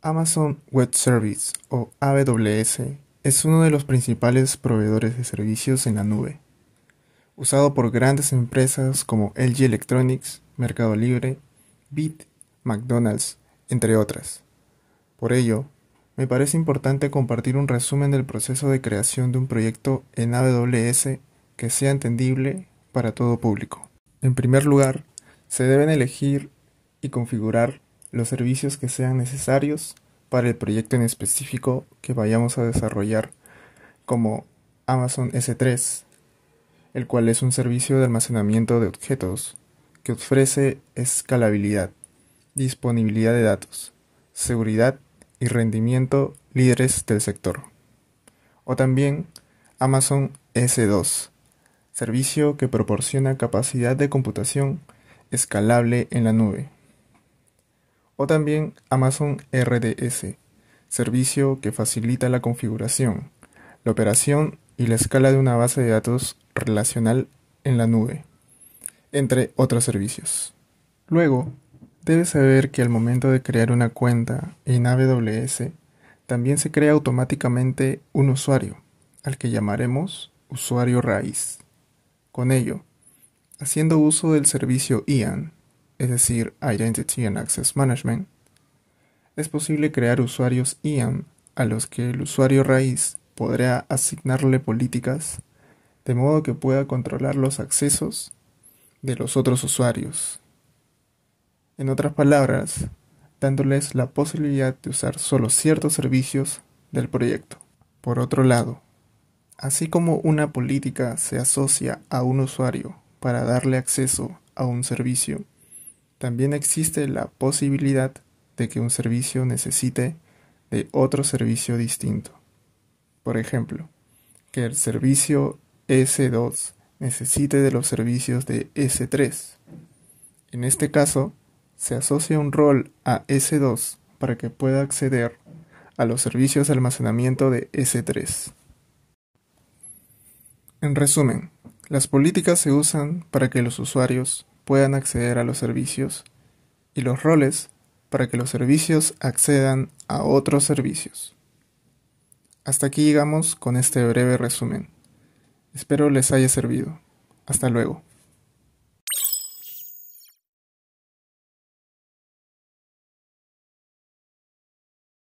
Amazon Web Service o AWS es uno de los principales proveedores de servicios en la nube, usado por grandes empresas como LG Electronics, Mercado Libre, Bit, McDonald's, entre otras. Por ello, me parece importante compartir un resumen del proceso de creación de un proyecto en AWS que sea entendible para todo público. En primer lugar, se deben elegir y configurar los servicios que sean necesarios para el proyecto en específico que vayamos a desarrollar, como Amazon S3, el cual es un servicio de almacenamiento de objetos que ofrece escalabilidad, disponibilidad de datos, seguridad y rendimiento líderes del sector. O también Amazon S2, servicio que proporciona capacidad de computación escalable en la nube o también Amazon RDS, servicio que facilita la configuración, la operación y la escala de una base de datos relacional en la nube, entre otros servicios. Luego, debes saber que al momento de crear una cuenta en AWS, también se crea automáticamente un usuario, al que llamaremos usuario raíz. Con ello, haciendo uso del servicio IAN, es decir, Identity and Access Management, es posible crear usuarios IAM a los que el usuario raíz podrá asignarle políticas de modo que pueda controlar los accesos de los otros usuarios. En otras palabras, dándoles la posibilidad de usar solo ciertos servicios del proyecto. Por otro lado, así como una política se asocia a un usuario para darle acceso a un servicio, también existe la posibilidad de que un servicio necesite de otro servicio distinto. Por ejemplo, que el servicio S2 necesite de los servicios de S3. En este caso, se asocia un rol a S2 para que pueda acceder a los servicios de almacenamiento de S3. En resumen, las políticas se usan para que los usuarios puedan acceder a los servicios y los roles para que los servicios accedan a otros servicios. Hasta aquí llegamos con este breve resumen. Espero les haya servido. Hasta luego.